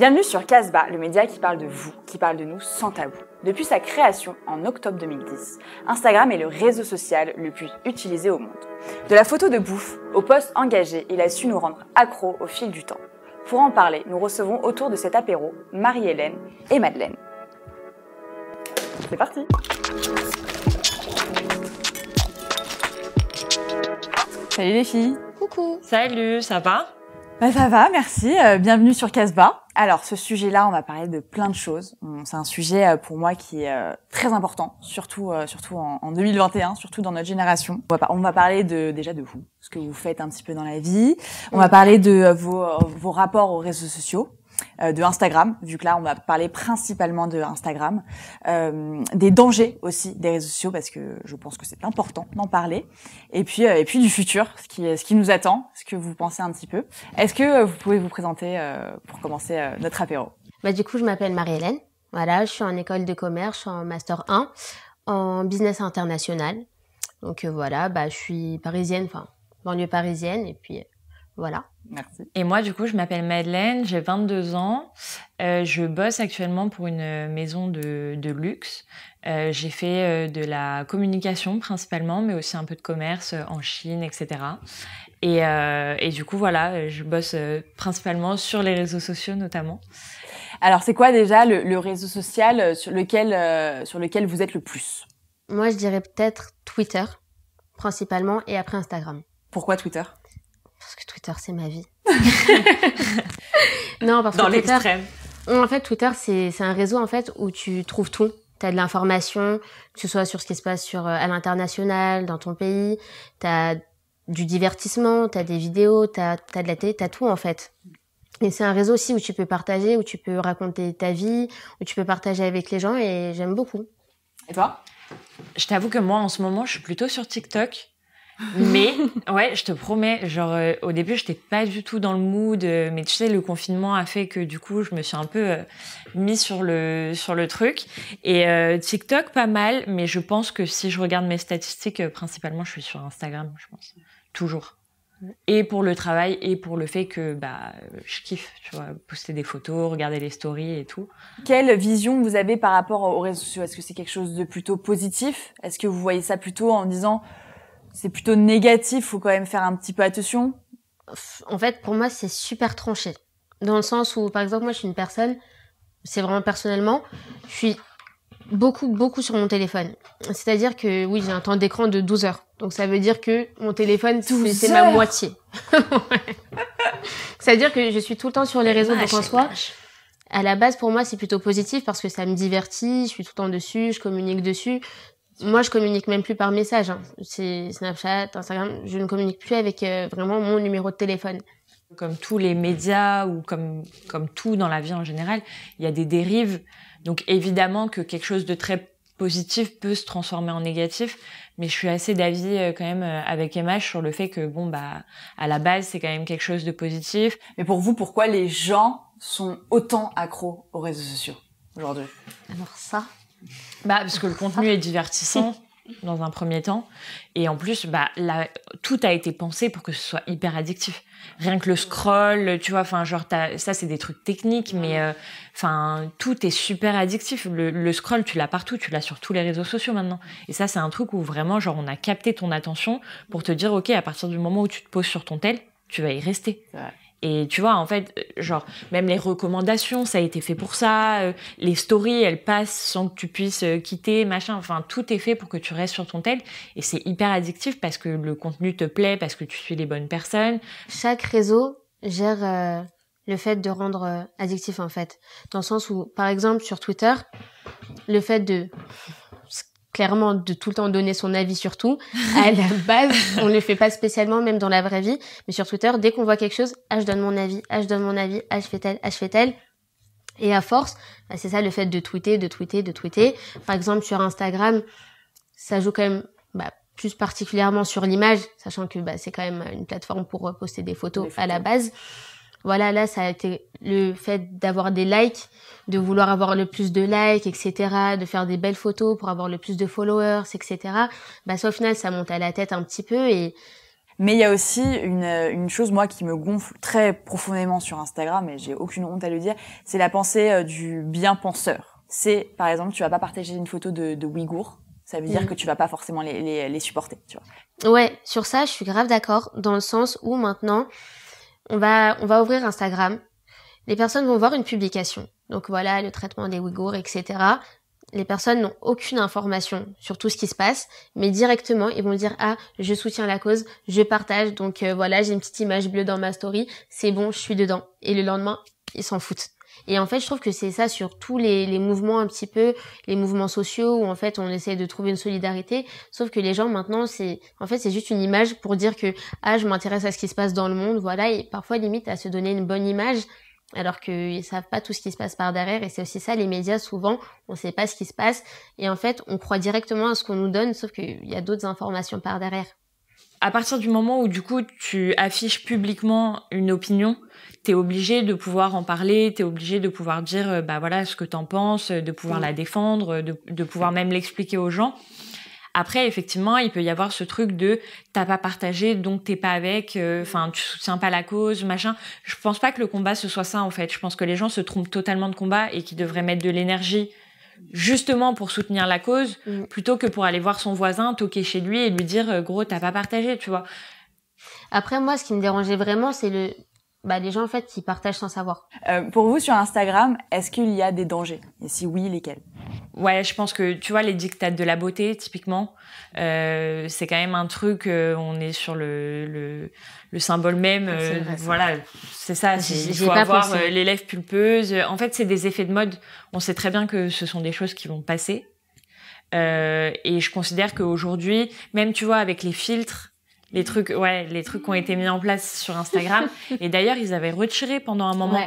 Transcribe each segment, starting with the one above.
Bienvenue sur Casbah, le média qui parle de vous, qui parle de nous sans tabou. Depuis sa création en octobre 2010, Instagram est le réseau social le plus utilisé au monde. De la photo de bouffe au poste engagé, il a su nous rendre accros au fil du temps. Pour en parler, nous recevons autour de cet apéro Marie-Hélène et Madeleine. C'est parti Salut les filles Coucou Salut, ça va ben, Ça va, merci. Euh, bienvenue sur Casbah. Alors, ce sujet-là, on va parler de plein de choses. C'est un sujet euh, pour moi qui est euh, très important, surtout surtout en, 2021, surtout dans notre génération. On va, parler de déjà de vous, ce que vous faites un petit peu dans la vie. On va parler de vos, vos rapports aux réseaux sociaux, euh, de Instagram, vu que là on va parler principalement de Instagram, euh, des dangers aussi des réseaux sociaux parce que je pense que c'est important d'en parler, et puis euh, et puis du futur, ce qui ce qui nous attend, ce que vous pensez un petit peu. Est-ce que vous pouvez vous présenter pour commencer notre apéro Bah du coup je m'appelle Marie-Hélène, voilà, je suis en école de commerce, en master 1 en business international. Donc voilà, bah, je suis parisienne, enfin banlieue parisienne, et puis voilà. Et moi, du coup, je m'appelle Madeleine, j'ai 22 ans. Euh, je bosse actuellement pour une maison de, luxe. Euh, j'ai fait euh, de la communication principalement, mais aussi un peu de commerce en Chine, etc. Et, du coup, voilà, je bosse principalement sur les réseaux sociaux notamment. Alors, c'est quoi déjà le, le, réseau social sur lequel, sur lequel vous êtes le plus Moi, je dirais peut-être Twitter, principalement, et après Instagram. Pourquoi Twitter parce que Twitter, c'est ma vie. non, parce Dans que Twitter, l'extrême. En fait, Twitter, c'est, c'est un réseau en fait où tu trouves tout. Tu as de l'information, que ce soit sur ce qui se passe sur euh, à l'international, dans ton pays. Tu as du divertissement, tu as des vidéos, tu as, de la télé, tu as tout en fait. Et c'est un réseau aussi où tu peux partager, où tu peux raconter ta vie, où tu peux partager avec les gens et j'aime beaucoup. Et toi Je t'avoue que moi en ce moment, je suis plutôt sur TikTok. Mais ouais, je te promets, genre euh, au début, j'étais pas du tout dans le mood, euh, mais tu sais, le confinement a fait que du coup, je me suis un peu euh, mis sur le sur le truc et TikTok pas mal, mais je pense que si je regarde mes statistiques, principalement, je suis sur Instagram, je pense toujours. Et pour le travail et pour le fait que bah je kiffe, tu vois, poster des photos, regarder les stories et tout. Quelle vision vous avez par rapport aux réseaux sociaux Est-ce que c'est quelque chose de plutôt positif Est-ce que vous voyez ça plutôt en disant c'est plutôt négatif, faut quand même faire un petit peu attention. En fait, pour moi, c'est super tranché. Dans le sens où, par exemple, moi, je suis une personne, c'est vraiment personnellement, je suis beaucoup, beaucoup sur mon téléphone. C'est-à-dire que, oui, j'ai un temps d'écran de 12 heures. Donc, ça veut dire que mon téléphone, c'est ma moitié. C'est-à-dire que je suis tout le temps sur les réseaux, donc en soi, à la base, pour moi, c'est plutôt positif parce que ça me divertit, je suis tout le temps dessus, je communique dessus moi, je communique même plus par message. Hein. C'est Snapchat, Instagram, je ne communique plus avec euh, vraiment mon numéro de téléphone. Comme tous les médias ou comme, comme tout dans la vie en général, il y a des dérives. Donc évidemment que quelque chose de très positif peut se transformer en négatif, mais je suis assez d'avis euh, quand même euh, avec MH sur le fait que bon bah à la base c'est quand même quelque chose de positif. Mais pour vous, pourquoi les gens sont autant accros aux réseaux sociaux aujourd'hui Alors ça, bah, parce que le contenu est divertissant dans un premier temps. Et en plus, bah, là, tout a été pensé pour que ce soit hyper addictif. Rien que le scroll, tu vois, enfin, genre, ça, c'est des trucs techniques, mais euh, enfin, tout est super addictif. Le, scroll, tu l'as partout, tu l'as sur tous les réseaux sociaux maintenant. Et ça, c'est un truc où vraiment, genre, on a capté ton attention pour te dire, OK, à partir du moment où tu te poses sur ton tel, tu vas y rester. Et tu vois, en fait, euh, genre, même les recommandations, ça a été fait pour ça. Euh, les stories, elles passent sans que tu puisses euh, quitter, machin. Enfin, tout est fait pour que tu restes sur ton tel. Et c'est hyper addictif parce que le contenu te plaît, parce que tu suis les bonnes personnes. Chaque réseau gère le fait de rendre addictif, en fait. Dans le sens où, par exemple, sur Twitter, le fait de clairement de tout le temps donner son avis sur tout. À la base, on ne le fait pas spécialement, même dans la vraie vie. Mais sur Twitter, dès qu'on voit quelque chose, ah, je donne mon avis, ah, je donne mon avis, ah, je fais tel, ah, je fais tel. Et à force, bah, c'est ça le fait de tweeter, de tweeter, de tweeter. Par exemple, sur Instagram, ça joue quand même bah, plus particulièrement sur l'image, sachant que bah, c'est quand même une plateforme pour euh, poster des photos. à la base voilà, là, ça a été le fait d'avoir des likes, de vouloir avoir le plus de likes, etc., de faire des belles photos pour avoir le plus de followers, etc. Bah, ça, au final, ça monte à la tête un petit peu et... Mais il y a aussi une, une, chose, moi, qui me gonfle très profondément sur Instagram, et j'ai aucune honte à le dire, c'est la pensée euh, du bien-penseur. C'est, par exemple, tu vas pas partager une photo de, de Ouïghour, ça veut dire mm. que tu vas pas forcément les, les, les supporter, tu vois. Ouais, sur ça, je suis grave d'accord, dans le sens où maintenant, on va, on va ouvrir Instagram. Les personnes vont voir une publication. Donc voilà, le traitement des Ouïghours, etc. Les personnes n'ont aucune information sur tout ce qui se passe, mais directement, ils vont dire, ah, je soutiens la cause, je partage, donc euh, voilà, j'ai une petite image bleue dans ma story, c'est bon, je suis dedans. Et le lendemain, ils s'en foutent. Et en fait, je trouve que c'est ça sur tous les, les, mouvements un petit peu, les mouvements sociaux où en fait on essaie de trouver une solidarité. Sauf que les gens maintenant, c'est en fait c'est juste une image pour dire que ah je m'intéresse à ce qui se passe dans le monde, voilà. Et parfois limite à se donner une bonne image alors qu'ils savent pas tout ce qui se passe par derrière et c'est aussi ça les médias souvent on sait pas ce qui se passe et en fait on croit directement à ce qu'on nous donne sauf qu'il y a d'autres informations par derrière à partir du moment où du coup tu affiches publiquement une opinion, t'es obligé de pouvoir en parler, t'es obligé de pouvoir dire euh, bah voilà ce que t'en penses, de pouvoir mm. la défendre, de, pouvoir même l'expliquer aux gens. Après, effectivement, il peut y avoir ce truc de t'as pas partagé, donc t'es pas avec, euh, enfin, tu soutiens pas la cause, machin. Je pense pas que le combat ce soit ça en fait. Je pense que les gens se trompent totalement de combat et qu'ils devraient mettre de l'énergie justement pour soutenir la cause, mm. plutôt que pour aller voir son voisin, toquer chez lui et lui dire euh, gros, t'as pas partagé, tu vois. Après, moi, ce qui me dérangeait vraiment, c'est le, bah, les gens en fait ils partagent sans savoir. Euh, pour vous sur Instagram, est-ce qu'il y a des dangers Et si oui, lesquels Ouais, je pense que tu vois les dictates de la beauté typiquement, euh, c'est quand même un truc. Euh, on est sur le le, le symbole même. Ah, euh, voilà, c'est ça. Il faut avoir euh, les lèvres pulpeuses. En fait, c'est des effets de mode. On sait très bien que ce sont des choses qui vont passer. et je considère qu'aujourd'hui, même tu vois avec les filtres, les trucs, ouais, les trucs qui ont été mis en place sur Instagram. et d'ailleurs, ils avaient retiré pendant un moment.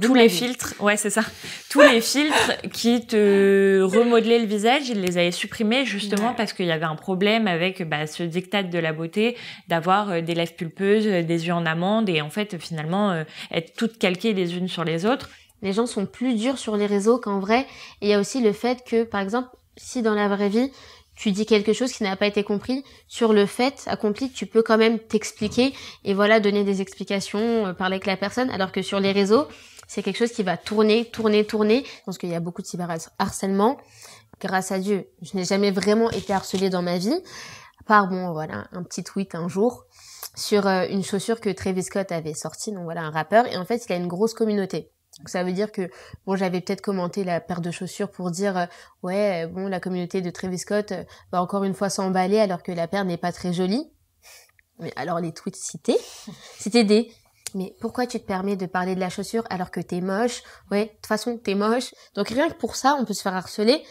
Tous les filtres, ouais, c'est ça. Tous les filtres qui te remodelaient le visage, ils les avaient supprimés justement parce qu'il y avait un problème avec bah, ce diktat de la beauté, d'avoir euh, des lèvres pulpeuses, euh, des yeux en amande et en fait finalement euh, être toutes calquées les unes sur les autres. Les gens sont plus durs sur les réseaux qu'en vrai. il y a aussi le fait que, par exemple, si dans la vraie vie, tu dis quelque chose qui n'a pas été compris sur le fait accompli, tu peux quand même t'expliquer et voilà donner des explications, euh, parler avec la personne. Alors que sur les réseaux, c'est quelque chose qui va tourner, tourner, tourner. Je pense qu'il y a beaucoup de cyberharcèlement. Grâce à Dieu, je n'ai jamais vraiment été harcelée dans ma vie, à part bon voilà un petit tweet un jour sur euh, une chaussure que Travis Scott avait sortie, donc voilà un rappeur et en fait il a une grosse communauté ça veut dire que bon, j'avais peut-être commenté la paire de chaussures pour dire euh, ouais, euh, bon, la communauté de Travis Scott euh, va encore une fois s'emballer alors que la paire n'est pas très jolie. Mais alors les tweets cités, c'était des mais pourquoi tu te permets de parler de la chaussure alors que t'es moche Ouais, de toute façon t'es moche. Donc rien que pour ça, on peut se faire harceler.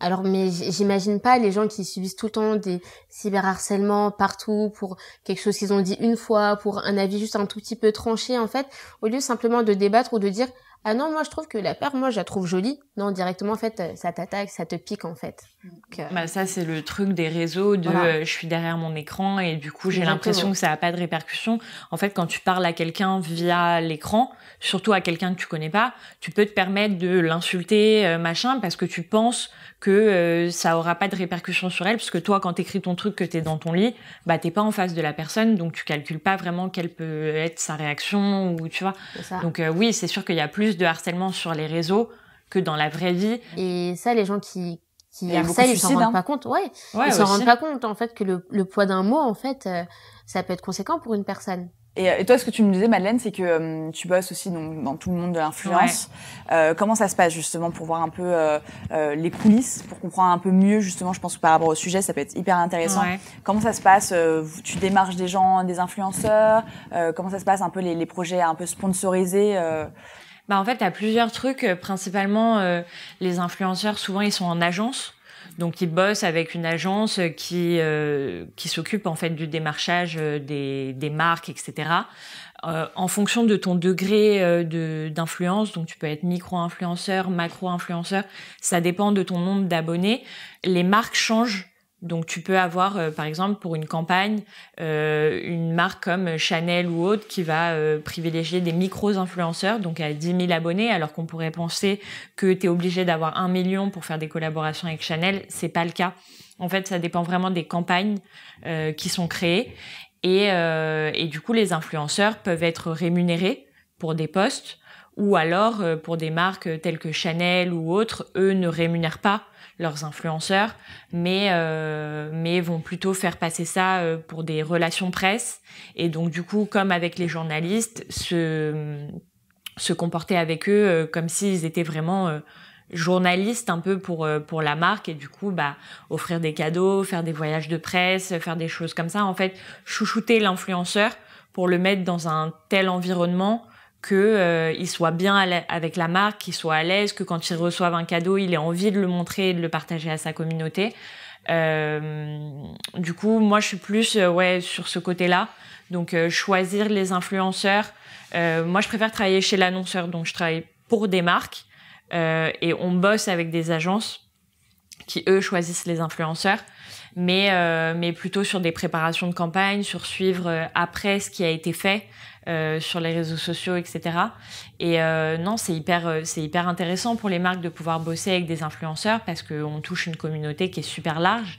Alors, mais j'imagine pas les gens qui subissent tout le temps des cyberharcèlements partout pour quelque chose qu'ils ont dit une fois, pour un avis juste un tout petit peu tranché, en fait, au lieu simplement de débattre ou de dire, ah non, moi je trouve que la peur, moi je la trouve jolie. Non, directement en fait, ça t'attaque, ça te pique en fait. Euh, bah, ça c'est le truc des réseaux de euh, je suis derrière mon écran et du coup j'ai l'impression que ça n'a pas de répercussion. En fait, quand tu parles à quelqu'un via l'écran, surtout à quelqu'un que tu connais pas, tu peux te permettre de l'insulter euh, machin parce que tu penses que ça aura pas de répercussion sur elle parce que toi quand tu écris ton truc que tu es dans ton lit, bah n'es pas en face de la personne donc tu calcules pas vraiment quelle peut être sa réaction ou tu vois. Donc oui, c'est sûr qu'il y a plus de harcèlement sur les réseaux que dans la vraie vie. Et ça, les gens qui harcèlent, ils s'en rendent hein. pas compte. Ouais, ils s'en rendent pas compte en fait que le, poids d'un mot, en fait, euh, ça peut être conséquent pour une personne. Euh, et, toi, ce que tu me disais, Madeleine, c'est que euh, tu bosses aussi dans tout le monde de l'influence. comment ça se passe justement pour voir un peu les coulisses, pour comprendre un peu mieux justement, je pense par rapport au sujet, ça peut être hyper intéressant. Comment ça se passe Tu démarches des gens, des influenceurs Comment ça se passe un peu les, les projets un peu sponsorisés bah, En fait, tu as plusieurs trucs. Euh, principalement, euh, les influenceurs, souvent, ils sont en agence. Donc, ils bossent avec une agence euh, qui, qui s'occupe en fait du démarchage des, des marques, etc. Euh, en fonction de ton degré d'influence, donc tu peux être micro-influenceur, macro-influenceur, ça dépend de ton nombre d'abonnés. Les marques changent donc tu peux avoir, euh, par exemple, pour une campagne, euh, une marque comme Chanel ou autre qui va euh, privilégier des micro influenceurs, donc à 10 000 abonnés, alors qu'on pourrait penser que tu es obligé d'avoir un million pour faire des collaborations avec Chanel. C'est pas le cas. En fait, ça dépend vraiment des campagnes qui sont créées. Et, et, du coup, les influenceurs peuvent être rémunérés pour des postes ou alors, euh, pour des marques telles que Chanel ou autres, eux ne rémunèrent pas leurs influenceurs, mais, euh, mais vont plutôt faire passer ça euh, pour des relations presse. Et donc, du coup, comme avec les journalistes, se, se comporter avec eux comme s'ils étaient vraiment journalistes un peu pour pour la marque et du coup bah offrir des cadeaux, faire des voyages de presse, faire des choses comme ça en fait, chouchouter l'influenceur pour le mettre dans un tel environnement qu'il euh, il soit bien avec la marque, qu'il soit à l'aise, que quand il reçoive un cadeau, il ait envie de le montrer et de le partager à sa communauté. Euh, du coup, moi, je suis plus euh, ouais, sur ce côté-là. Donc, choisir les influenceurs. moi, je préfère travailler chez l'annonceur, donc je travaille pour des marques et on bosse avec des agences qui, eux, choisissent les influenceurs. Mais, mais plutôt sur des préparations de campagne, sur suivre après ce qui a été fait, euh, sur les réseaux sociaux, etc. Et euh, non, c'est hyper, euh, c'est hyper intéressant pour les marques de pouvoir bosser avec des influenceurs parce qu'on touche une communauté qui est super large.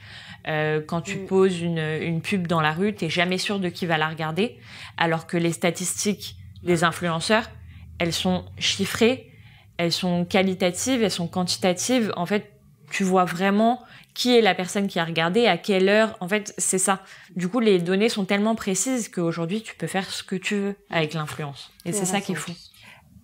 quand tu mm. poses une, une, pub dans la rue, tu jamais sûr de qui va la regarder, alors que les statistiques des influenceurs, elles sont chiffrées, elles sont qualitatives, elles sont quantitatives. En fait, tu vois vraiment qui est la personne qui a regardé, à quelle heure. En fait, c'est ça. Du coup, les données sont tellement précises qu'aujourd'hui, tu peux faire ce que tu veux avec l'influence. Et c'est ça qui est fou.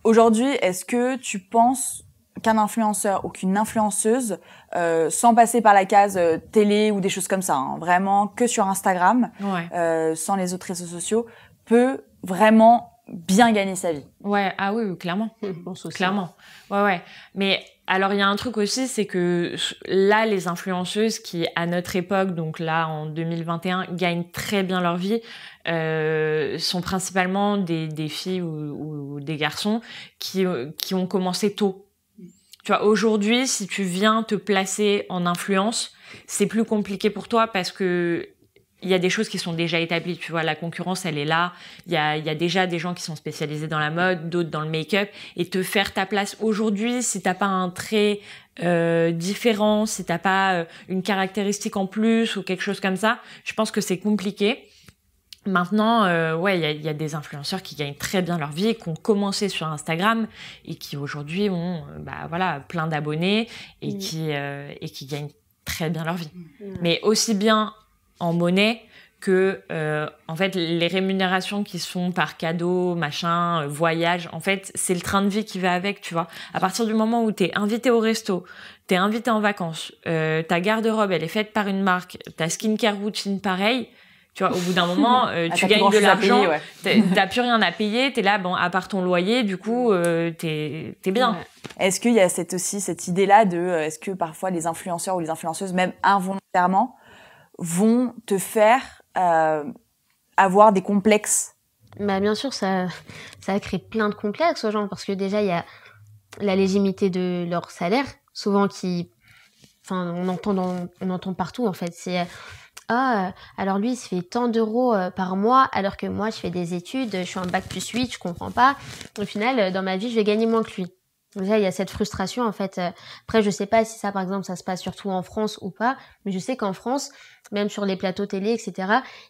Aujourd'hui, est-ce que tu penses qu'un influenceur ou qu'une influenceuse, euh, sans passer par la case euh, télé ou des choses comme ça, hein, vraiment que sur Instagram, euh, sans les autres réseaux sociaux, peut vraiment bien gagner sa vie. Ouais, ah oui, clairement. aussi. clairement. Ouais, ouais. Mais alors, il y a un truc aussi, c'est que là, les influenceuses qui, à notre époque, donc là, en 2021, gagnent très bien leur vie, euh, sont principalement des, des filles ou, ou, des garçons qui, qui ont commencé tôt. Tu vois, aujourd'hui, si tu viens te placer en influence, c'est plus compliqué pour toi parce que il y a des choses qui sont déjà établies. Tu vois, la concurrence, elle est là. Il y a, il y a déjà des gens qui sont spécialisés dans la mode, d'autres dans le make-up. Et te faire ta place aujourd'hui, si t'as pas un trait euh, différent, si t'as pas euh, une caractéristique en plus ou quelque chose comme ça, je pense que c'est compliqué. Maintenant, euh, ouais, il y, y, a des influenceurs qui gagnent très bien leur vie, qui ont commencé sur Instagram et qui aujourd'hui ont, euh, bah voilà, plein d'abonnés et mmh. qui euh, et qui gagnent très bien leur vie. Mmh. Mais aussi bien en monnaie que euh, en fait les rémunérations qui sont par cadeau, machin, euh, voyage, en fait, c'est le train de vie qui va avec, tu vois. À partir du moment où tu es invité au resto, tu es invité en vacances, euh, ta garde-robe, elle est faite par une marque, ta skincare routine pareil, tu vois, au bout d'un moment, ah, tu gagnes de l'argent, ouais. t'as plus rien à payer, t'es là, bon, à part ton loyer, du coup, euh, t'es es bien. Est-ce qu'il y a aussi cette idée-là de, est-ce que parfois les influenceurs ou les influenceuses, même involontairement, vont te faire euh, avoir des complexes bah bien sûr ça ça crée plein de complexes aux gens parce que déjà il y a la légitimité de leur salaire souvent qui enfin on entend on entend partout en fait c'est euh, ah, alors lui, il se fait tant d'euros euh, par mois, alors que moi, je fais des études, je suis en bac plus 8, je comprends pas. Au final, dans ma vie, je vais gagner moins que lui. Donc il y a cette frustration en fait. Euh, après, je sais pas si ça, par exemple, ça se passe surtout en France ou pas, mais je sais qu'en France, même sur les plateaux télé, etc.,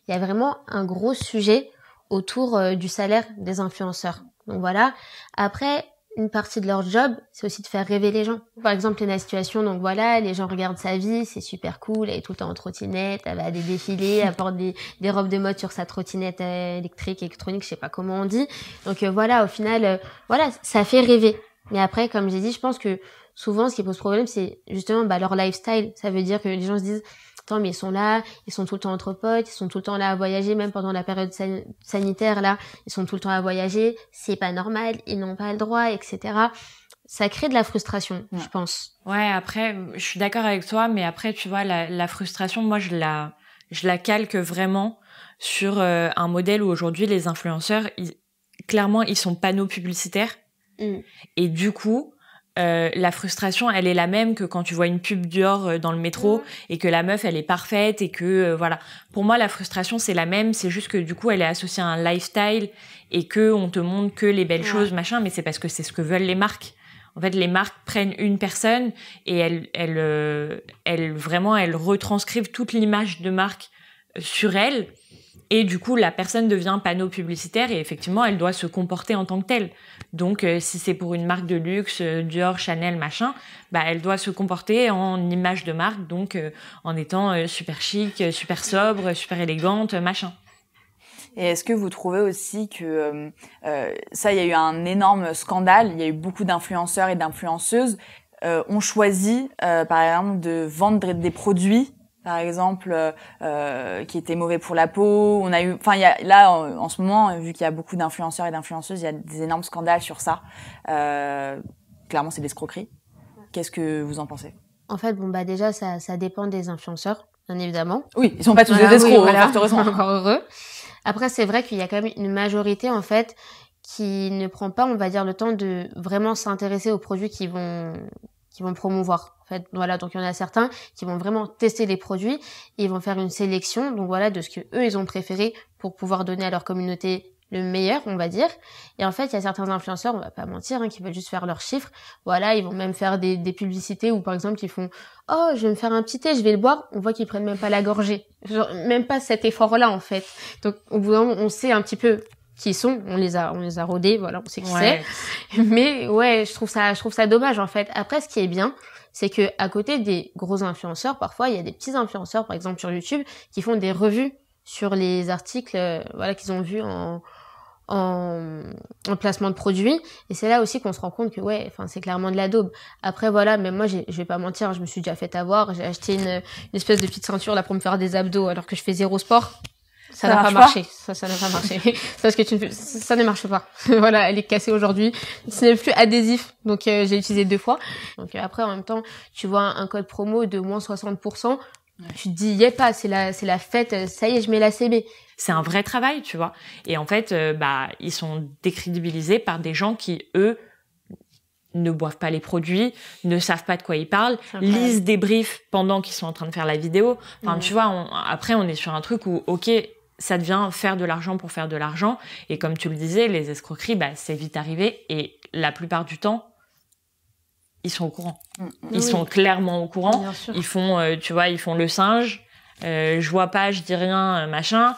il y a vraiment un gros sujet autour euh, du salaire des influenceurs. Donc voilà. Après, une partie de leur job, c'est aussi de faire rêver les gens. Par exemple, il y a la situation, donc voilà, les gens regardent sa vie, c'est super cool, elle est tout le temps en trottinette, elle va à des défilés, elle porte des, robes de mode sur sa trottinette euh, électrique, électronique, je sais pas comment on dit. Donc voilà, au final, voilà, ça fait rêver. Mais après, comme j'ai dit, je pense que souvent, ce qui pose problème, c'est justement bah, leur lifestyle. Ça veut dire que les gens se disent, attends, mais ils sont là, ils sont tout le temps entre potes, ils sont tout le temps là à voyager, même pendant la période sanitaire, là, ils sont tout le temps à voyager, c'est pas normal, ils n'ont pas le droit, etc. Ça crée de la frustration, je pense. Ouais, après, je suis d'accord avec toi, mais après, tu vois, la, frustration, moi, je la, je la calque vraiment sur euh, un modèle où aujourd'hui, les influenceurs, ils, clairement, ils sont panneaux publicitaires Mm. Et du coup, euh, la frustration, elle est la même que quand tu vois une pub Dior euh, dans le métro mm. et que la meuf, elle est parfaite et que euh, voilà. Pour moi, la frustration, c'est la même. C'est juste que du coup, elle est associée à un lifestyle et que on te montre que les belles choses, machin. Mais c'est parce que c'est ce que veulent les marques. En fait, les marques prennent une personne et elles, vraiment, elles retranscrivent toute l'image de marque sur elle et du coup, la personne devient panneau publicitaire et effectivement, elle doit se comporter en tant que telle. Donc, euh, si c'est pour une marque de luxe, euh, Dior, Chanel, machin, bah, elle doit se comporter en image de marque, donc euh, en étant super chic, super sobre, super élégante, machin. Et est-ce que vous trouvez aussi que ça, il y a eu un énorme scandale, il y a eu beaucoup d'influenceurs et d'influenceuses ont choisi, par exemple, de vendre des produits par exemple, euh, euh, qui était mauvais pour la peau. On a eu, enfin, là en, ce moment, vu qu'il y a beaucoup d'influenceurs et d'influenceuses, il y a des énormes scandales sur ça. Euh, clairement, c'est des l'escroquerie. Qu'est-ce que vous en pensez En fait, bon bah déjà, ça, ça dépend des influenceurs, bien évidemment. Oui, ils sont pas tous des escrocs, oui, heureusement. Encore heureux. Après, c'est vrai qu'il y a quand même une majorité en fait qui ne prend pas, on va dire, le temps de vraiment s'intéresser aux produits qui vont vont promouvoir. En fait, voilà, donc il y en a certains qui vont vraiment tester les produits et ils vont faire une sélection, donc voilà, de ce que eux ils ont préféré pour pouvoir donner à leur communauté le meilleur, on va dire. Et en fait, il y a certains influenceurs, on va pas mentir, hein, qui veulent juste faire leurs chiffres. Voilà, ils vont même faire des, publicités où, par exemple, ils font « Oh, je vais me faire un petit thé, je vais le boire. » On voit qu'ils prennent même pas la gorgée. même pas cet effort-là, en fait. Donc, au on sait un petit peu qui sont, on les a, on les a rodés, voilà, on sait qui c'est. Mais ouais, je trouve ça, je trouve ça dommage en fait. Après, ce qui est bien, c'est que à côté des gros influenceurs, parfois il y a des petits influenceurs, par exemple sur YouTube, qui font des revues sur les articles, euh, voilà, qu'ils ont vu en, placement de produits. Et c'est là aussi qu'on se rend compte que ouais, enfin c'est clairement de la daube. Après voilà, mais moi je vais pas mentir, je me suis déjà fait avoir. J'ai acheté une, espèce de petite ceinture là pour me faire des abdos alors que je fais zéro sport ça n'a pas, marché. Ça, ça n'a pas marché. parce que tu ne... ça ne marche pas. voilà, elle est cassée aujourd'hui. Ce n'est plus adhésif, donc euh, j'ai utilisé deux fois. Donc euh, après, en même temps, tu vois un code promo de moins 60%. Tu te dis, y'a ah, pas, c'est la, c'est la fête, ça y est, je mets la CB. C'est un vrai travail, tu vois. Et en fait, euh, bah, ils sont décrédibilisés par des gens qui, eux, ne boivent pas les produits, ne savent pas de quoi ils parlent, lisent des briefs pendant qu'ils sont en train de faire la vidéo. Enfin, tu vois, on, après, on est sur un truc où, ok, ça devient faire de l'argent pour faire de l'argent. Et comme tu le disais, les escroqueries, bah, c'est vite arrivé. Et la plupart du temps, ils sont au courant. Mm, mm. Ils sont clairement au courant. Ils font, euh, tu vois, ils font le singe. Euh, je vois pas, je dis rien, euh, machin.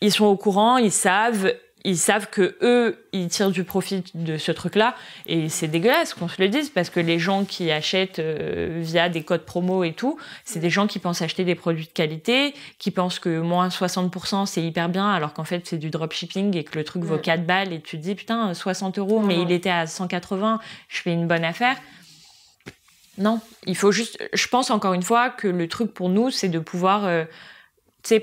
Ils sont au courant, ils savent ils savent que eux, ils tirent du profit de ce truc-là. Et c'est dégueulasse qu'on se le dise, parce que les gens qui achètent euh, via des codes promo et tout, c'est des gens qui pensent acheter des produits de qualité, qui pensent que moins 60% c'est hyper bien, alors qu'en fait c'est du dropshipping et que le truc vaut 4 balles et tu te dis putain, 60 euros, mais il était à 180, je fais une bonne affaire. Non, il faut juste. Je pense encore une fois que le truc pour nous, c'est de pouvoir euh,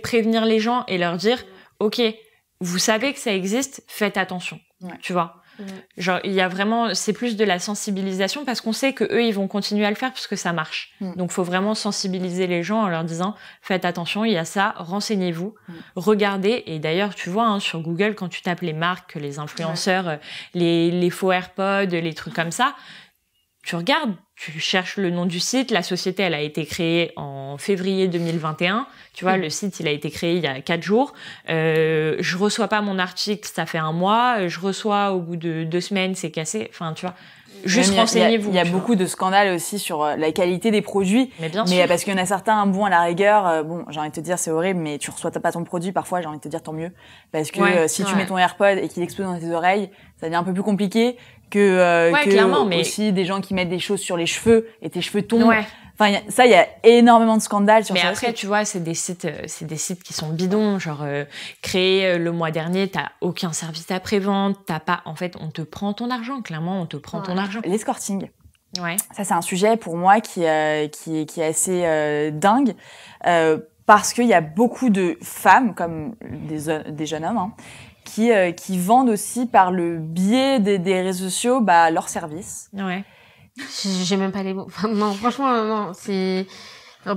prévenir les gens et leur dire ok, vous savez que ça existe, faites attention. Tu vois Genre, il y a vraiment, c'est plus de la sensibilisation parce qu'on sait que eux, ils vont continuer à le faire parce que ça marche. Mm. Donc, faut vraiment sensibiliser les gens en leur disant, faites attention, il y a ça, renseignez-vous, mm. regardez. Et d'ailleurs, tu vois, hein, sur Google, quand tu tapes les marques, les influenceurs, euh, les, les faux AirPods, les trucs comme ça, tu regardes, tu cherches le nom du site, la société, elle a été créée en février 2021. Tu vois, hmm. le site, il a été créé il y a quatre jours. Euh, je reçois pas mon article, ça fait un mois. Je reçois au bout de deux semaines, c'est cassé. Enfin, tu vois. Juste renseignez-vous. Il y a, beaucoup de scandales aussi sur euh, la qualité des produits. Mais bien mais parce qu'il y en a certains, hein, bon, à la rigueur, euh, bon, j'ai envie de te dire, c'est horrible, mais tu reçois pas ton produit, parfois, j'ai envie de te dire, tant mieux. Parce que euh, si tu mets ton AirPod et qu'il explose dans tes oreilles, ça devient un peu plus compliqué que, euh, aussi des gens qui mettent des choses sur les cheveux et tes cheveux tombent. Enfin, ça, il y a énormément de scandales sur ça. Mais après, tu vois, c'est des sites, euh, c'est des sites qui sont bidons. Genre, euh, créé euh, le mois dernier, t'as aucun service après-vente, t'as pas. En fait, on te prend ton argent. Clairement, on te prend ton argent. L'escorting. Ouais. Ça, c'est un sujet pour moi qui, qui, est assez dingue. parce qu'il y a beaucoup de femmes, comme des, des jeunes hommes, hein, qui, euh, qui vendent aussi par le biais des, des réseaux sociaux bah, leurs services. Ouais. J'ai même pas les mots. non, franchement, non, c'est...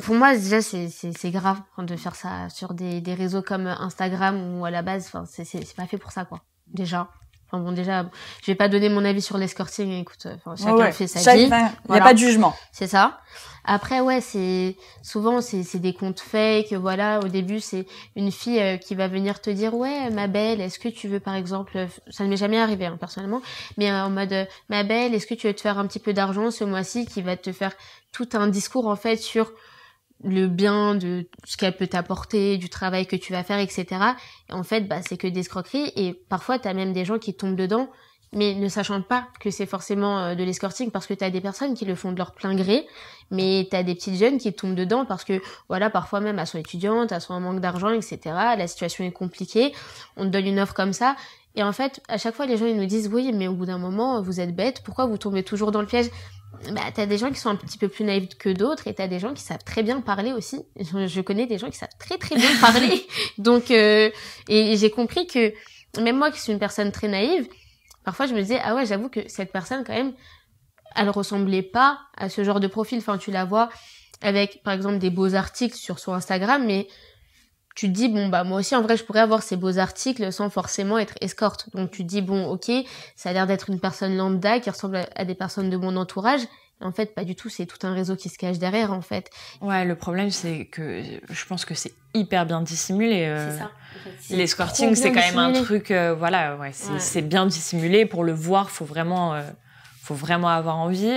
Pour moi, déjà, c'est grave de faire ça sur des, des réseaux comme Instagram ou à la base, c'est pas fait pour ça, quoi. Déjà. Enfin bon, déjà, je vais pas donner mon avis sur l'escorting, écoute, euh, chacun fait sa vie. Il n'y a pas de jugement. C'est ça. Après, ouais, c'est souvent c'est des comptes fake. Voilà, au début, c'est une fille euh, qui va venir te dire, ouais, ma belle, est-ce que tu veux, par exemple, ça ne m'est jamais arrivé hein, personnellement, mais euh, en mode, euh, ma belle, est-ce que tu veux te faire un petit peu d'argent ce mois-ci, qui va te faire tout un discours en fait sur le bien de ce qu'elle peut t'apporter, du travail que tu vas faire, etc. en fait, bah, c'est que des escroqueries et parfois, t'as même des gens qui tombent dedans mais ne sachant pas que c'est forcément euh, de l'escorting parce que tu as des personnes qui le font de leur plein gré, mais tu as des petites jeunes qui tombent dedans parce que, voilà, parfois même elles sont étudiantes, elles sont en manque d'argent, etc. La situation est compliquée, on te donne une offre comme ça. Et en fait, à chaque fois, les gens ils nous disent oui, mais au bout d'un moment, vous êtes bête. Pourquoi vous tombez toujours dans le piège bah, t'as des gens qui sont un petit peu plus naïfs que d'autres et t'as des gens qui savent très bien parler aussi. Je, connais des gens qui savent très très bien parler. Donc, euh, et j'ai compris que même moi qui suis une personne très naïve, parfois je me disais ah ouais j'avoue que cette personne quand même elle ressemblait pas à ce genre de profil enfin tu la vois avec par exemple des beaux articles sur son Instagram mais tu te dis bon bah moi aussi en vrai je pourrais avoir ces beaux articles sans forcément être escorte donc tu dis bon ok ça a l'air d'être une personne lambda qui ressemble à des personnes de mon entourage en fait, pas du tout, c'est tout un réseau qui se cache derrière, en fait. Ouais, le problème, c'est que je pense que c'est hyper bien dissimulé. Euh, c'est ça. L'escorting, c'est quand même un truc, euh, voilà, ouais, c'est bien dissimulé. Pour le voir, faut vraiment, euh, faut vraiment avoir envie.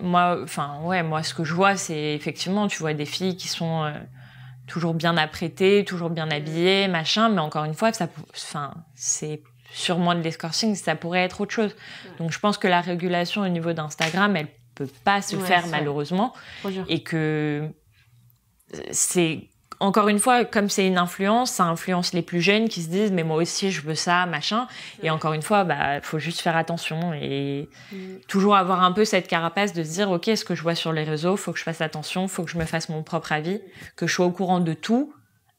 moi, enfin, ouais, moi, ce que je vois, c'est effectivement, tu vois des filles qui sont toujours bien apprêtées, toujours bien mm. habillées, machin, mais encore une fois, ça, enfin, c'est sûrement de l'escorting, ça pourrait être autre chose. Donc je pense que la régulation au niveau d'Instagram, elle peut pas se faire malheureusement. Et que c'est encore une fois, comme c'est une influence, ça influence les plus jeunes qui se disent mais moi aussi je veux ça, machin. Et encore une fois, bah faut juste faire attention et mm. toujours avoir un peu cette carapace de se dire ok ce que je vois sur les réseaux, faut que je fasse attention, faut que je me fasse mon propre avis, que je sois au courant de tout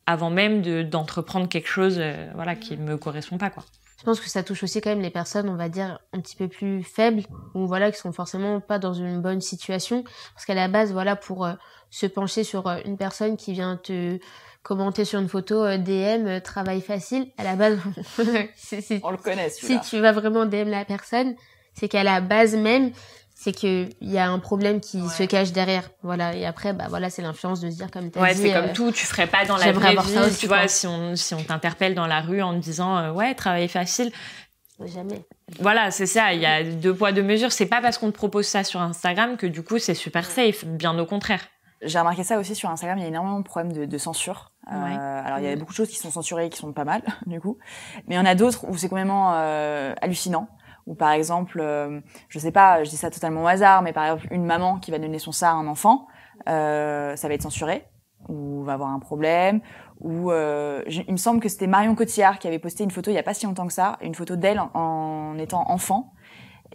avant même d'entreprendre quelque chose qui euh, voilà qui me correspond pas quoi je pense que ça touche aussi quand même les personnes, on va dire, un petit peu plus faibles, ou voilà, qui sont forcément pas dans une bonne situation. Parce qu'à la base, voilà, pour euh, se pencher sur euh, une personne qui vient te commenter sur une photo euh, DM, travail facile, à la base, on le connaît, Si tu vas vraiment DM la personne, c'est qu'à la base même, c'est il y a un problème qui se cache derrière. Voilà. Et après, bah voilà, c'est l'influence de se dire comme tu c'est comme euh, tout. Tu ferais pas dans la vraie vie. tu vois, si on, si on t'interpelle dans la rue en te disant, euh, ouais, travail facile. Jamais. Voilà, c'est ça. Il y a deux poids, deux mesures. C'est pas parce qu'on te propose ça sur Instagram que du coup, c'est super safe. Bien au contraire. J'ai remarqué ça aussi sur Instagram, il y a énormément de problèmes de, censure. Euh, alors il y a beaucoup de choses qui sont censurées, et qui sont pas mal du coup, mais il y en a d'autres où c'est complètement euh, hallucinant. Ou par exemple, je euh, je sais pas, je dis ça totalement au hasard, mais par exemple, une maman qui va donner son ça à un enfant, euh, ça va être censuré ou va avoir un problème. Ou euh, il me semble que c'était Marion Cotillard qui avait posté une photo il y a pas si longtemps que ça, une photo d'elle en étant enfant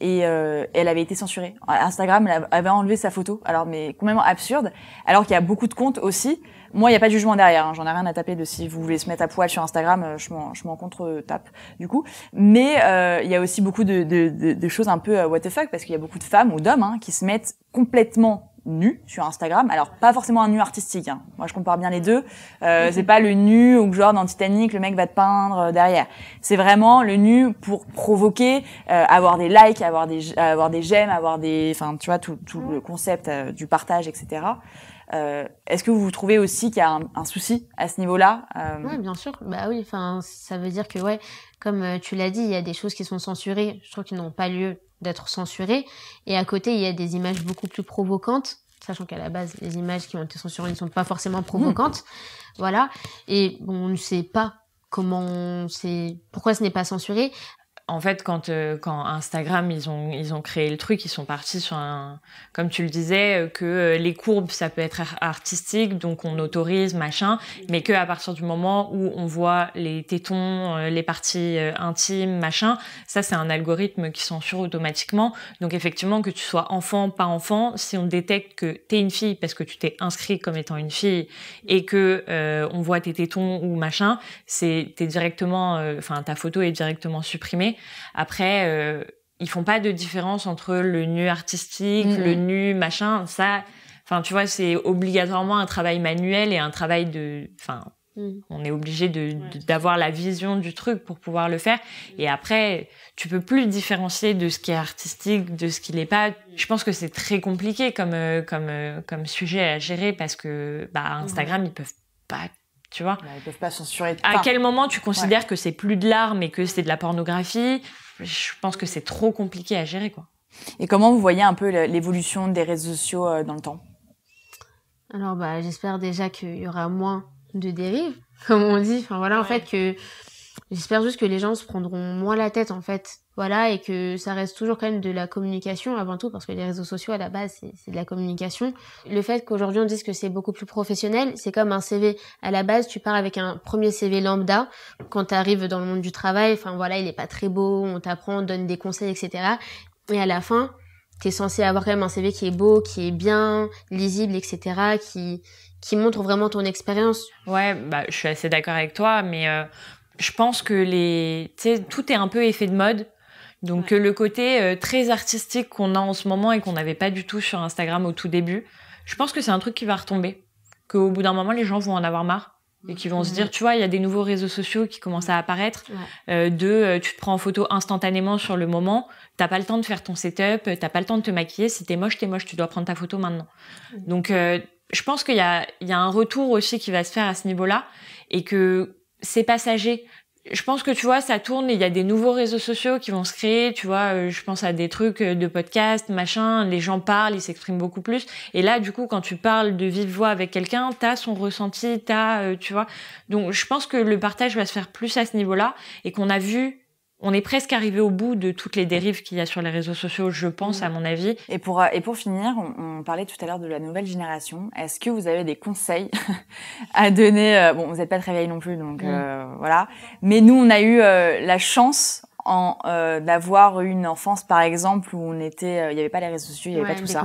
et euh, elle avait été censurée. Instagram avait enlevé sa photo, alors mais complètement absurde, alors qu'il y a beaucoup de comptes aussi. Moi, il n'y a pas de jugement derrière, hein. j'en ai rien à taper de si vous voulez se mettre à poil sur Instagram, euh, je m'en, contre-tape du coup. Mais euh, il y a aussi beaucoup de, choses un peu what the fuck, parce qu'il y a beaucoup de femmes ou d'hommes hein, qui se mettent complètement nu sur Instagram. Alors pas forcément un nu artistique. Hein. Moi je compare bien les deux. Euh, mhm. C'est pas le nu ou genre dans Titanic le mec va te peindre euh, derrière. C'est vraiment le nu pour provoquer, euh, avoir des likes, avoir des avoir des j'aime, avoir des, enfin tu vois tout, tout le concept euh, du partage, etc. Euh, Est-ce que vous trouvez aussi qu'il y a un, souci à ce niveau-là euh? Oui, bien sûr. Bah oui, enfin, ça veut dire que ouais, comme euh, tu l'as dit, il y a des choses qui sont censurées. Je trouve qu'elles n'ont pas lieu d'être censurées. Et à côté, il y a des images beaucoup plus provocantes, sachant qu'à la base, les images qui ont été censurées ne sont pas forcément hmm. provocantes. Voilà. Et bon, on ne sait pas comment c'est, pourquoi ce n'est pas censuré en fait, quand, euh, quand Instagram, ils ont, ils ont créé le truc, ils sont partis sur un... Comme tu le disais, euh, que euh, les courbes, ça peut être artistique, donc on autorise, machin, mais qu'à partir du moment où on voit les tétons, les parties intimes, machin, ça, c'est un algorithme qui censure automatiquement. Donc effectivement, que tu sois enfant, pas enfant, si on détecte que t'es une fille parce que tu t'es inscrit comme étant une fille et que on voit tes tétons ou machin, c'est t'es directement... Enfin, ta photo est directement supprimée après, euh, ils font pas de différence entre le nu artistique, mm, le mm. nu machin. Ça, enfin, tu vois, c'est obligatoirement un travail manuel et un travail de, enfin, mm. On est obligé d'avoir la vision du truc pour pouvoir le faire. Et après, tu peux plus différencier de ce qui est artistique, de ce qui l'est pas. Je pense que c'est très compliqué comme, euh, euh, comme, sujet à gérer parce que bah, Instagram, ils peuvent pas tu vois Ils peuvent pas censurer. à quel moment tu considères que c'est plus de l'art mais que c'est de la pornographie Je pense que c'est trop compliqué à gérer, quoi. Et comment vous voyez un peu l'évolution des réseaux sociaux euh, dans le temps Alors, bah, j'espère déjà qu'il y aura moins de dérives, comme on dit. Enfin, voilà, en fait, que J'espère juste que les gens se prendront moins la tête en fait, voilà, et que ça reste toujours quand même de la communication avant tout, parce que les réseaux sociaux à la base c'est de la communication. Le fait qu'aujourd'hui on dise que c'est beaucoup plus professionnel, c'est comme un CV. À la base, tu pars avec un premier CV lambda quand tu arrives dans le monde du travail. Enfin voilà, il est pas très beau, on t'apprend, on donne des conseils, etc. Et à la fin, t'es censé avoir quand même un CV qui est beau, qui est bien, lisible, etc., qui qui montre vraiment ton expérience. Ouais, bah je suis assez d'accord avec toi, mais euh, je pense que les, tout est un peu effet de mode. Donc euh, le côté euh, très artistique qu'on a en ce moment et qu'on n'avait pas du tout sur Instagram au tout début, je pense que c'est un truc qui va retomber. Qu'au bout d'un moment, les gens vont en avoir marre et qui vont se dire, tu vois, il y a des nouveaux réseaux sociaux qui commencent à apparaître. Euh, de, tu te prends en photo instantanément sur le moment, t'as pas le temps de faire ton setup, t'as pas le temps de te maquiller. Si t'es moche, t'es moche, tu dois prendre ta photo maintenant. Donc je pense qu'il y a, y a un retour aussi qui va se faire à ce niveau-là et que c'est passager. Je pense que tu vois, ça tourne il y a des nouveaux réseaux sociaux qui vont se créer. Tu vois, euh, je pense à des trucs euh, de podcast, machin. Les gens parlent, ils s'expriment beaucoup plus. Et là, du coup, quand tu parles de vive voix avec quelqu'un, t'as son ressenti, t'as, euh, tu vois. Donc, je pense que le partage va se faire plus à ce niveau-là et qu'on a vu on est presque arrivé au bout de toutes les dérives qu'il y a sur les réseaux sociaux, je pense, mm. à mon avis. Et pour, euh, et pour finir, on, parlait tout à l'heure de la nouvelle génération. Est-ce que vous avez des conseils à donner euh, Bon, vous n'êtes pas très vieille non plus, donc mm. euh, voilà. Mais nous, on a eu la chance en d'avoir une enfance, par exemple, où on était, il n'y avait pas les réseaux sociaux, il n'y avait pas tout ça.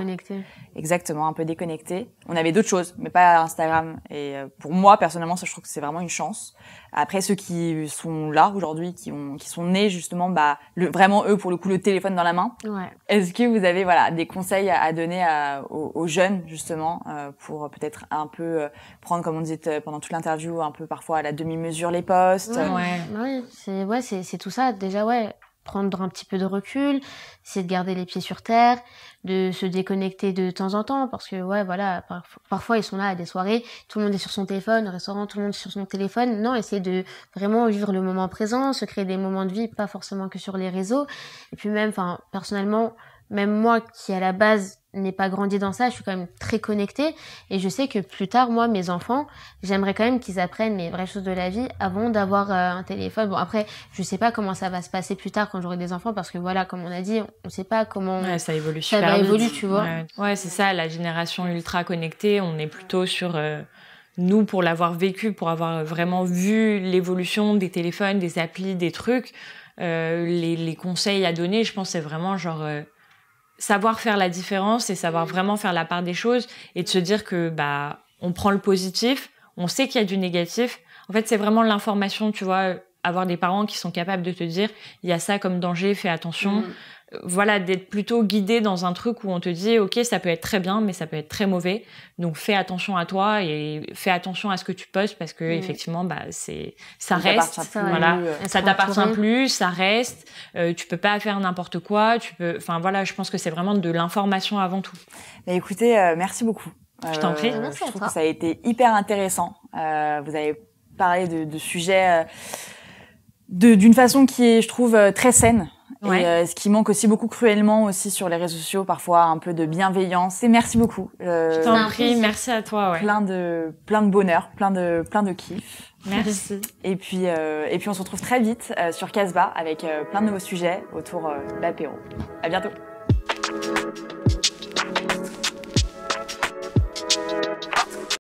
Exactement, un peu déconnecté. On avait d'autres choses, mais pas Instagram. Et euh, pour moi, personnellement, ça, je trouve que c'est vraiment une chance. Après, ceux qui sont là aujourd'hui, qui ont, qui sont nés justement, bah, le, vraiment eux, pour le coup, le téléphone dans la main. Ouais. Est-ce que vous avez, voilà, des conseils à, donner à, aux, jeunes justement euh, pour euh, peut-être un peu prendre, comme on dit pendant toute l'interview, un peu parfois à la demi-mesure les postes. Ouais, ouais. Oui, c'est ouais, c'est tout ça. Déjà, ouais, prendre un petit peu de recul, essayer de garder les pieds sur terre, de se déconnecter de temps en temps, parce que ouais, voilà, parfois ils sont là à des soirées, tout le monde est sur son téléphone, au restaurant, tout le monde est sur son téléphone. Non, essayer de vraiment vivre le moment présent, se créer des moments de vie, pas forcément que sur les réseaux. Et puis même, enfin, personnellement, même moi qui à la base n'ai pas grandi dans ça, je suis quand même très connectée et je sais que plus tard, moi, mes enfants, j'aimerais quand même qu'ils apprennent les vraies choses de la vie avant d'avoir euh, un téléphone. Bon, après, je sais pas comment ça va se passer plus tard quand j'aurai des enfants parce que voilà, comme on a dit, on sait pas comment ça évolue. Ça va évoluer, tu vois. Ouais, c'est ça, la génération ultra connectée, on est plutôt sur euh, nous pour l'avoir vécu, pour avoir vraiment vu l'évolution des téléphones, des applis, des trucs. Euh, les, les, conseils à donner, je pense, c'est vraiment genre euh, savoir faire la différence et savoir vraiment faire la part des choses et de se dire que bah on prend le positif, on sait qu'il y a du négatif. En fait, c'est vraiment l'information, tu vois, avoir des parents qui sont capables de te dire il y a ça comme danger, fais attention. Mm. Euh, voilà, d'être plutôt guidé dans un truc où on te dit ok, ça peut être très bien, mais ça peut être très mauvais. Donc fais attention à toi et fais attention à ce que tu postes parce que mm. effectivement, bah c'est ça, reste, voilà, ça t'appartient mm. plus, ça reste. Euh, tu peux pas faire n'importe quoi. Tu peux, enfin voilà, je pense que c'est vraiment de l'information avant tout. Mais bah, écoutez, euh, merci beaucoup. Je t'en euh, prie. je trouve que ça a été hyper intéressant. vous avez parlé de, de sujets d'une façon qui est, je trouve, euh, très saine. Et euh, ce qui manque aussi beaucoup cruellement aussi sur les réseaux sociaux, parfois un peu de bienveillance. Et merci beaucoup. Euh, je t'en prie, merci à toi. Plein de plein de bonheur, plein de plein de kiff. Merci. Et puis et puis on se retrouve très vite sur Casbah avec plein de nouveaux sujets autour d'apéro. À bientôt.